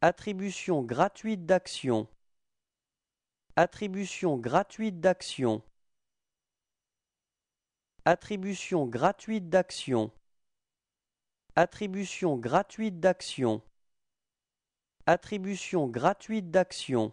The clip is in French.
Attribution gratuite d'action. Attribution gratuite d'action. Attribution gratuite d'action. Attribution gratuite d'action. Attribution gratuite d'action.